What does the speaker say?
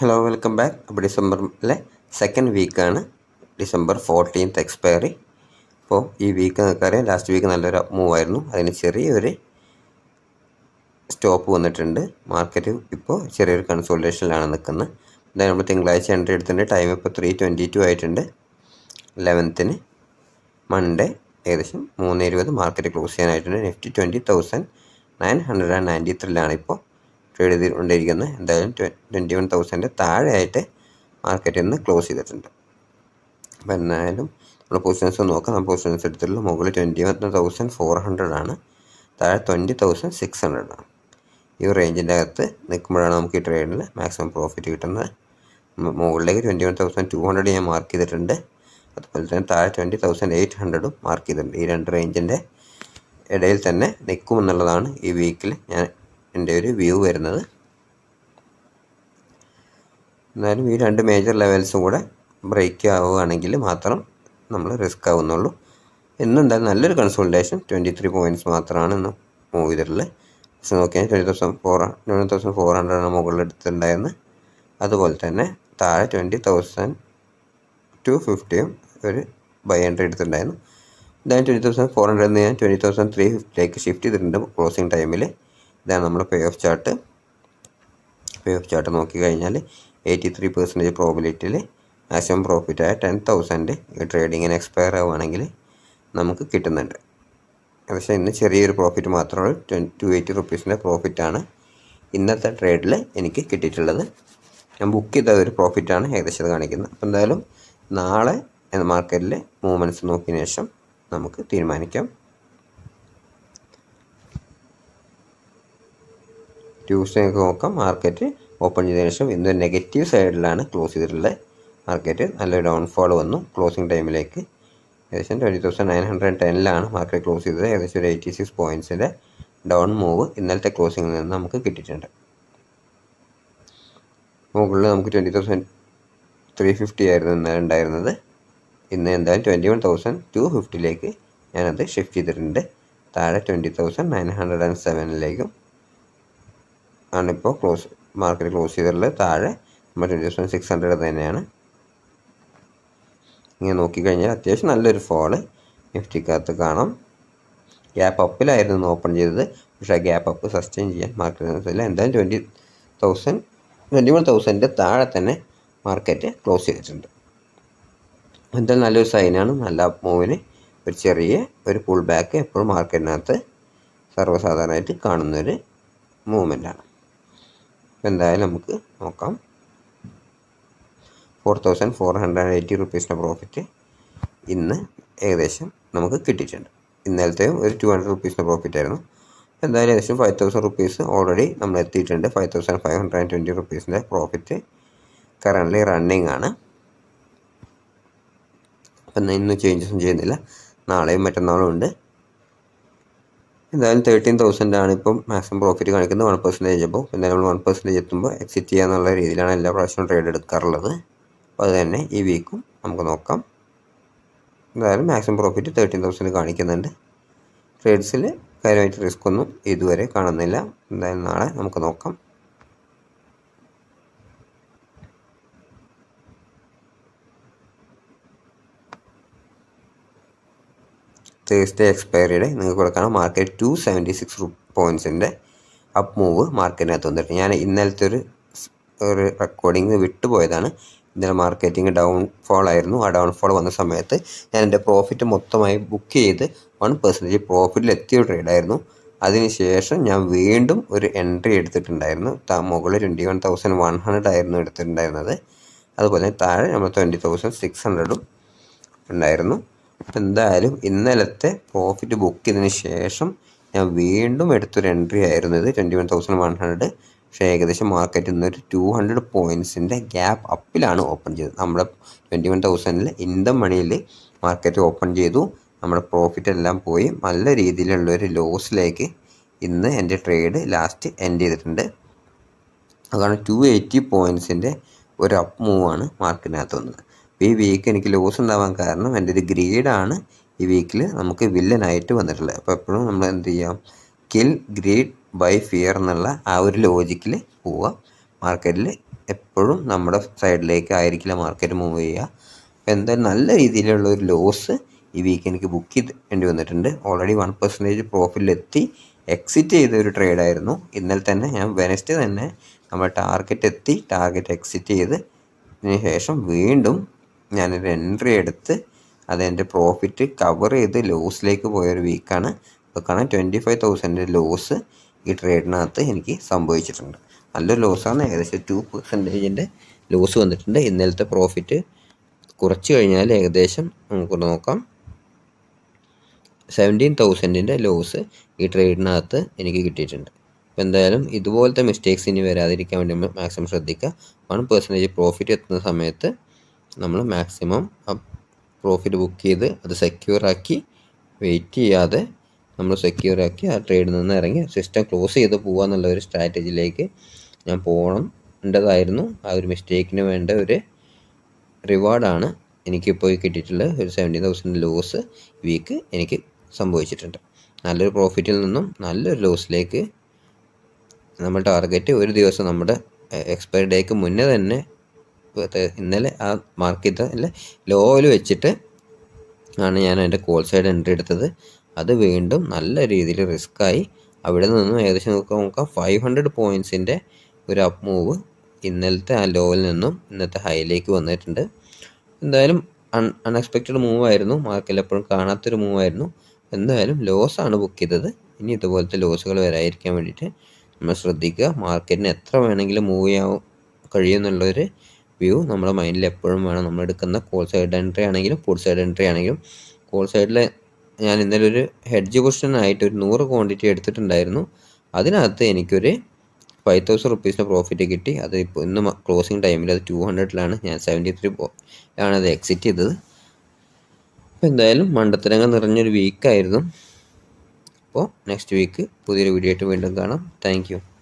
hello welcome back അപ്പോൾ ഡിസംബറിലെ second വീക്കാണ് ഡിസംബർ ഫോർട്ടീൻത്ത് എക്സ്പയറി അപ്പോൾ ഈ വീക്ക് നിങ്ങൾക്കറിയാം ലാസ്റ്റ് വീക്ക് നല്ലൊരു ആയിരുന്നു അതിന് ചെറിയൊരു സ്റ്റോപ്പ് വന്നിട്ടുണ്ട് മാർക്കറ്റ് ഇപ്പോൾ ചെറിയൊരു കൺസോൾട്ടേഷനിലാണ് നിൽക്കുന്നത് അതായത് നമ്മൾ തിങ്കളാഴ്ച എൻട്രി എടുത്തിട്ടുണ്ട് ടൈം ഇപ്പോൾ ത്രീ ട്വൻറ്റി ടു ആയിട്ടുണ്ട് ലെവൻത്തിന് മൺഡേ ഏകദേശം മൂന്ന് ഇരുപത് മാർക്കറ്റ് ക്ലോസ് ചെയ്യാനായിട്ടുണ്ട് Nifty twenty thousand nine hundred and ninety ത്രീലാണ് ഇപ്പോൾ ട്രേഡ് ചെയ്തുകൊണ്ടിരിക്കുന്നത് എന്തായാലും ട്വൻറ്റി വൺ തൗസൻഡ് താഴെയായിട്ട് മാർക്കറ്റിൽ നിന്ന് ക്ലോസ് ചെയ്തിട്ടുണ്ട് അപ്പോൾ എന്തായാലും നമ്മൾ പൊസിഷൻസ് നോക്കാം നമ്മൾ പൊസിഷൻസ് എടുത്തിട്ടുള്ള മുകളിൽ twenty one thousand four hundred ആണ് താഴെ ട്വൻറ്റി തൗസൻഡ് സിക്സ് ഹൺഡ്രഡ് ആണ് ഈ റേഞ്ചിൻ്റെ അകത്ത് നിൽക്കുമ്പോഴാണ് നമുക്ക് ഈ ട്രേഡിൽ മാക്സിമം പ്രോഫിറ്റ് കിട്ടുന്നത് മുകളിലേക്ക് twenty one thousand two hundred ഞാൻ മാർക്ക് ചെയ്തിട്ടുണ്ട് അതുപോലെ തന്നെ താഴെ ട്വൻറ്റി തൗസൻഡ് എയ്റ്റ് ഹൺഡ്രഡും മാർക്ക് ചെയ്തിട്ടുണ്ട് ഈ രണ്ട് റേഞ്ചിൻ്റെ ഇടയിൽ തന്നെ നിൽക്കുമെന്നുള്ളതാണ് ഈ വീക്കിൽ ഞാൻ എൻ്റെ ഒരു വ്യൂ വരുന്നത് എന്നാലും ഈ രണ്ട് മേജർ ലെവൽസും കൂടെ ബ്രേക്ക് ആവുകയാണെങ്കിൽ മാത്രം നമ്മൾ റിസ്ക് ആവുന്നുള്ളൂ എന്നെന്തായാലും നല്ലൊരു കൺസൾട്ടേഷൻ ട്വൻറ്റി ത്രീ പോയിൻറ്റ്സ് മാത്രമാണ് ഇന്ന് മൂവ് ചെയ്തിട്ടുള്ളത് പക്ഷെ നോക്കിയാൽ twenty thousand four twenty thousand four ഹൺഡ്രഡാണ് മുകളിൽ എടുത്തിട്ടുണ്ടായിരുന്നത് അതുപോലെ തന്നെ താഴെ ട്വൻറ്റി തൗസൻഡ് ടു ഫിഫ്റ്റിയും ഒരു ബൈ ഹൺഡ്രഡ് എടുത്തിട്ടുണ്ടായിരുന്നു ദാൻ ട്വൻറ്റി തൗസൻഡ് ഫോർ ഹൺഡ്രഡിൽ നിന്ന് ഞാൻ ട്വൻറ്റി തൗസൻഡ് ത്രീ ഫിഫ്റ്റിയിലേക്ക് ഷിഫ്റ്റ് ചെയ്തിട്ടുണ്ട് ക്ലോസിംഗ് ടൈമിൽ ഇതാണ് നമ്മുടെ pay off chart pay off chart നോക്കിക്കഴിഞ്ഞാൽ എയ്റ്റി ത്രീ പെർസെൻറ്റേജ് പ്രോബിലിറ്റിയിൽ മാക്സിമം പ്രോഫിറ്റായ ടെൻ തൗസൻഡ് ട്രേഡിങ്ങിന് എക്സ്പയർ ആവുകയാണെങ്കിൽ നമുക്ക് കിട്ടുന്നുണ്ട് പക്ഷേ ഇന്ന് ചെറിയൊരു പ്രോഫിറ്റ് മാത്രമേ ട്വൻ ടു എയ്റ്റി റുപ്പീസിൻ്റെ പ്രോഫിറ്റാണ് ഇന്നത്തെ ട്രേഡിൽ എനിക്ക് കിട്ടിയിട്ടുള്ളത് ഞാൻ ബുക്ക് ചെയ്ത ഒരു പ്രോഫിറ്റാണ് ഏകദേശം കാണിക്കുന്നത് അപ്പോൾ എന്തായാലും നാളെ മാർക്കറ്റിലെ മൂവ്മെൻറ്റ്സ് നോക്കിയതിന് ശേഷം നമുക്ക് തീരുമാനിക്കാം ട്യൂസ്ഡേ ഒക്കെ നോക്കാം മാർക്കറ്റ് ഓപ്പൺ ചെയ്തതിന് ശേഷം ഇന്ന് നെഗറ്റീവ് സൈഡിലാണ് ക്ലോസ് ചെയ്തിട്ടുള്ളത് മാർക്കറ്റ് നല്ല ഡൗൺഫോൾ വന്നു ക്ലോസിംഗ് ടൈമിലേക്ക് ഏകദേശം ട്വൻറ്റി തൗസൻഡ് നയൻ ഹൺഡ്രഡ് ടെനിലാണ് മാർക്കറ്റ് ക്ലോസ് ചെയ്തത് ഏകദേശം ഒരു എയ്റ്റി സിക്സ് പോയിൻറ്റ്സിൻ്റെ ഡൗൺ മൂവ് ഇന്നലത്തെ ക്ലോസിംഗിൽ നിന്ന് നമുക്ക് കിട്ടിയിട്ടുണ്ട് മുകളിൽ നമുക്ക് ട്വൻറ്റി തൗസൻഡ് ത്രീ ഫിഫ്റ്റി ആയിരുന്നു ഇന്നലെ ഉണ്ടായിരുന്നത് ഇന്ന് എന്തായാലും ട്വൻറ്റി വൺ തൗസൻഡ് ടു ഫിഫ്റ്റിയിലേക്ക് ഞാനത് ഷിഫ്റ്റ് ചെയ്തിട്ടുണ്ട് താഴെ twenty thousand nine hundred and സെവനിലേക്കും ആണിപ്പോൾ ക്ലോസ് മാർക്കറ്റ് ക്ലോസ് ചെയ്തിട്ടുള്ളത് താഴെ നമ്മൾ ട്വൻറ്റി തൗസൻഡ് സിക്സ് ഹൺഡ്രഡ് തന്നെയാണ് ഇങ്ങനെ നോക്കിക്കഴിഞ്ഞാൽ അത്യാവശ്യം നല്ലൊരു ഫോള് നിഫ്റ്റിക്കകത്ത് കാണാം ഗ്യാപ്പ് അപ്പിലായിരുന്നു ഓപ്പൺ ചെയ്തത് പക്ഷേ ആ ഗ്യാപ്പ് അപ്പ് സസ്റ്റെയിൻ ചെയ്യാൻ മാർക്കറ്റിൽ എന്തായാലും ട്വൻറ്റി തൗസൻഡ് ട്വൻറ്റി വൺ തൗസൻഡിൻ്റെ താഴെ തന്നെ മാർക്കറ്റ് ക്ലോസ് ചെയ്തിട്ടുണ്ട് എന്തായാലും നല്ലൊരു സൈനാണ് നല്ല മൂവിന് ഒരു ചെറിയ ഒരു പുൾ ബാക്ക് എപ്പോഴും മാർക്കറ്റിനകത്ത് സർവ്വസാധാരണമായിട്ട് കാണുന്നൊരു മൂവ്മെൻ്റാണ് എന്തായാലും നമുക്ക് നോക്കാം four thousand four hundred eighty റുപ്പീസിൻ്റെ പ്രോഫിറ്റ് ഇന്ന് ഏകദേശം നമുക്ക് കിട്ടിയിട്ടുണ്ട് ഇന്നലത്തെയും ഒരു ടു ഹൺഡ്രഡ് റുപ്പീസിൻ്റെ പ്രോഫിറ്റ് ആയിരുന്നു എന്തായാലും ഏകദേശം ഫൈവ് തൗസൻഡ് റുപ്പീസ് ഓൾറെഡി നമ്മൾ എത്തിയിട്ടുണ്ട് five thousand five hundred and twenty റുപ്പീസിൻ്റെ പ്രോഫിറ്റ് കറൻ്റ്ലി റണ്ണിങ് ആണ് അപ്പം ഇന്ന് ചേഞ്ചസും ചെയ്യുന്നില്ല നാളെയും മറ്റന്നാളും ഉണ്ട് എന്തായാലും തേർട്ടീൻ തൗസൻഡ് ആണ് ഇപ്പം മാക്സിമം പ്രോഫിറ്റ് കാണിക്കുന്നത് വൺ പെർസെൻറ്റേജ് അപ്പോൾ എന്തായാലും നമ്മൾ വൺ പെർസെൻറ്റേജ് എത്തുമ്പോൾ എക്സിറ്റ് ചെയ്യാന്നുള്ള രീതിയിലാണ് എല്ലാ പ്രാവശ്യവും ട്രേഡ് എടുക്കാറുള്ളത് അപ്പോൾ അത് തന്നെ ഈ വീക്കും നമുക്ക് നോക്കാം എന്തായാലും മാക്സിമം പ്രോഫിറ്റ് തേർട്ടീൻ തൗസൻഡ് കാണിക്കുന്നുണ്ട് ട്രേഡ്സിൽ കാര്യമായിട്ട് റിസ്ക് ഒന്നും ഇതുവരെ കാണുന്നില്ല എന്തായാലും നാളെ നമുക്ക് നോക്കാം തേഴ്സ്ഡേ എക്സ്പയറിയുടെ നിങ്ങൾക്ക് കൊടുക്കണം മാർക്കറ്റ് ടു സെവൻറ്റി സിക്സ് പോയിൻസിൻ്റെ അപ്പ് മൂവ് മാർക്കറ്റിനകത്ത് വന്നിട്ട് ഞാൻ ഇന്നലത്തെ ഒരു ഒരു റെക്കോർഡിങ് വിട്ടുപോയതാണ് ഇന്നലെ മാർക്കറ്റിംഗ് ഡൗൺ ഫോൾ ആയിരുന്നു ആ ഡൗൺ ഫോൾ വന്ന സമയത്ത് ഞാൻ എൻ്റെ പ്രോഫിറ്റ് മൊത്തമായി ബുക്ക് ചെയ്ത് വൺ പെർസെൻറ്റേജ് പ്രോഫിറ്റിൽ എത്തിയ ട്രേഡായിരുന്നു അതിനുശേഷം ഞാൻ വീണ്ടും ഒരു എൻട്രി എടുത്തിട്ടുണ്ടായിരുന്നു മുകളിൽ twenty one thousand one hundred ആയിരുന്നു എടുത്തിട്ടുണ്ടായിരുന്നത് അതുപോലെ താഴെ നമ്മൾ ട്വൻറ്റി തൗസൻഡ് സിക്സ് ഹൺഡ്രഡും ഉണ്ടായിരുന്നു അപ്പോൾ എന്തായാലും ഇന്നലത്തെ പ്രോഫിറ്റ് ബുക്ക് ചെയ്തതിന് ശേഷം ഞാൻ വീണ്ടും എടുത്തൊരു എൻട്രി ആയിരുന്നു ഇത് twenty one thousand one hundred പക്ഷേ ഏകദേശം മാർക്കറ്റിൽ ഒരു ടു ഹൺഡ്രഡ് പോയിൻസിൻ്റെ ഗ്യാപ്പ് അപ്പിലാണ് ഓപ്പൺ ചെയ്തത് നമ്മുടെ ട്വൻറ്റി വൺ തൗസൻഡിൽ ഇന്ത മണിയിൽ മാർക്കറ്റ് ഓപ്പൺ ചെയ്തു നമ്മുടെ പ്രോഫിറ്റ് എല്ലാം പോയി നല്ല രീതിയിലുള്ള ഒരു ലോസിലേക്ക് ഇന്ന് എൻ്റെ ട്രേഡ് ലാസ്റ്റ് എൻഡ് ചെയ്തിട്ടുണ്ട് അതാണ് ടു എയ്റ്റി പോയിൻസിൻ്റെ ഒരു അപ്പ് മൂവാണ് മാർക്കറ്റിനകത്ത് വന്നത് ഈ വീക്ക് എനിക്ക് ലോസ് ഉണ്ടാവാൻ കാരണം എൻ്റെ ഒരു ഗ്രീഡാണ് ഈ വീക്കിൽ നമുക്ക് വില്ലനായിട്ട് വന്നിട്ടുള്ളത് അപ്പോൾ എപ്പോഴും നമ്മൾ എന്ത് ചെയ്യാം കിൽ ഗ്രീഡ് ബൈ ഫിയർ എന്നുള്ള ആ ഒരു ലോജിക്കിൽ പോവുക മാർക്കറ്റിൽ എപ്പോഴും നമ്മുടെ സൈഡിലേക്ക് ആയിരിക്കില്ല മാർക്കറ്റ് മൂവ് ചെയ്യുക അപ്പോൾ എന്തായാലും നല്ല രീതിയിലുള്ള ഒരു ലോസ് ഈ വീക്ക് എനിക്ക് ബുക്ക് ചെയ്തേണ്ടി വന്നിട്ടുണ്ട് ഓൾറെഡി വൺ പെർസെൻറ്റേജ് പ്രോഫിറ്റിലെത്തി എക്സിറ്റ് ചെയ്ത ഒരു ട്രേഡായിരുന്നു ഇന്നലെ തന്നെ ഞാൻ വെനസ്ഡേ തന്നെ നമ്മൾ ടാർഗറ്റ് എത്തി ടാർഗറ്റ് എക്സിറ്റ് ചെയ്ത് ശേഷം വീണ്ടും ഞാനൊരു എൻട്രി എടുത്ത് അതെൻ്റെ പ്രോഫിറ്റ് കവർ ചെയ്ത് ലോസിലേക്ക് പോയൊരു വീക്കാണ് അപ്പോൾ കാണാൻ ട്വൻറ്റി ഫൈവ് തൗസൻഡ് ലോസ് ഈ ട്രേഡിനകത്ത് എനിക്ക് സംഭവിച്ചിട്ടുണ്ട് നല്ല ലോസാണ് ഏകദേശം ടു പെർസെൻറ്റേജിൻ്റെ ലോസ് വന്നിട്ടുണ്ട് ഇന്നലത്തെ പ്രോഫിറ്റ് കുറച്ച് കഴിഞ്ഞാൽ ഏകദേശം നമുക്ക് നോക്കാം സെവൻറ്റീൻ തൗസൻഡിൻ്റെ ലോസ് ഈ ട്രേഡിനകത്ത് എനിക്ക് കിട്ടിയിട്ടുണ്ട് അപ്പോൾ എന്തായാലും ഇതുപോലത്തെ മിസ്റ്റേക്സ് ഇനി വരാതിരിക്കാൻ വേണ്ടി നമ്മൾ മാക്സിമം ശ്രദ്ധിക്കുക വൺ പെർസെൻറ്റേജ് പ്രോഫിറ്റ് എത്തുന്ന സമയത്ത് നമ്മൾ മാക്സിമം ആ പ്രോഫിറ്റ് ബുക്ക് ചെയ്ത് അത് സെക്യൂറാക്കി വെയിറ്റ് ചെയ്യാതെ നമ്മൾ സെക്യൂറാക്കി ആ ട്രേഡിൽ നിന്ന് ഇറങ്ങി സിസ്റ്റം ക്ലോസ് ചെയ്ത് പോകുക എന്നുള്ള ഒരു സ്ട്രാറ്റജിയിലേക്ക് ഞാൻ പോകണം ഉണ്ടായിരുന്നു ആ ഒരു മിസ്റ്റേക്കിന് വേണ്ട ഒരു റിവാർഡാണ് എനിക്കിപ്പോൾ കിട്ടിയിട്ടുള്ള ഒരു സെവൻറ്റി തൗസൻഡ് ലോസ് വീക്ക് എനിക്ക് സംഭവിച്ചിട്ടുണ്ട് നല്ലൊരു പ്രോഫിറ്റിൽ നിന്നും നല്ലൊരു ലോസിലേക്ക് നമ്മൾ ടാർഗറ്റ് ഒരു ദിവസം നമ്മുടെ എക്സ്പയറി ഡേക്ക് മുന്നേ തന്നെ ഇന്നലെ ആ മാർക്കറ്റിൽ ലോയിൽ വെച്ചിട്ട് ആണ് ഞാൻ അതിൻ്റെ കോൾ സൈഡ് എൻട്രി എടുത്തത് അത് വീണ്ടും നല്ല രീതിയിൽ റിസ്ക്കായി അവിടെ നിന്നും ഏകദേശം നോക്കാം നോക്കാം ഫൈവ് ഹൺഡ്രഡ് പോയിൻസിൻ്റെ ഒരു അപ്പ് മൂവ് ഇന്നലത്തെ ആ ലോയിൽ നിന്നും ഇന്നത്തെ ഹൈയിലേക്ക് വന്നിട്ടുണ്ട് എന്തായാലും അൺ അൺഎക്സ്പെക്റ്റഡ് മൂവ് ആയിരുന്നു മാർക്കിൽ എപ്പോഴും കാണാത്തൊരു മൂവ് ആയിരുന്നു എന്തായാലും ലോസാണ് ബുക്ക് ചെയ്തത് ഇനി ഇതുപോലത്തെ ലോസുകൾ വരാതിരിക്കാൻ വേണ്ടിയിട്ട് നമ്മൾ ശ്രദ്ധിക്കുക മാർക്കറ്റിന് എത്ര വേണമെങ്കിലും മൂവ് ചെയ്യാൻ കഴിയുമെന്നുള്ളൊരു വ്യൂ നമ്മുടെ മൈൻഡിൽ എപ്പോഴും വേണം നമ്മൾ എടുക്കുന്ന കോൾ സൈഡ് എൻട്രി ആണെങ്കിലും പുൾ സൈഡ് എൻട്രി ആണെങ്കിലും കോൾ സൈഡിൽ ഞാൻ ഇന്നലെ ഒരു ഹെഡ്ജ് ആയിട്ട് ഒരു നൂറ് ക്വാണ്ടിറ്റി എടുത്തിട്ടുണ്ടായിരുന്നു അതിനകത്ത് എനിക്കൊരു ഫൈവ് തൗസൻഡ് റുപ്പീസിൻ്റെ പ്രോഫിറ്റ് കിട്ടി അത് ഇപ്പോൾ ഇന്ന് ക്ലോസിങ് ടൈമിൽ അത് ടു ഹൺഡ്രഡിലാണ് ഞാൻ സെവൻറ്റി ത്രീ ആണ് അത് എക്സിറ്റ് ചെയ്തത് അപ്പോൾ എന്തായാലും മണ്ടത്തരങ്ങൾ നിറഞ്ഞൊരു വീക്കായിരുന്നു അപ്പോൾ നെക്സ്റ്റ് വീക്ക് പുതിയൊരു വീഡിയോ ആയിട്ട് വീണ്ടും കാണാം താങ്ക്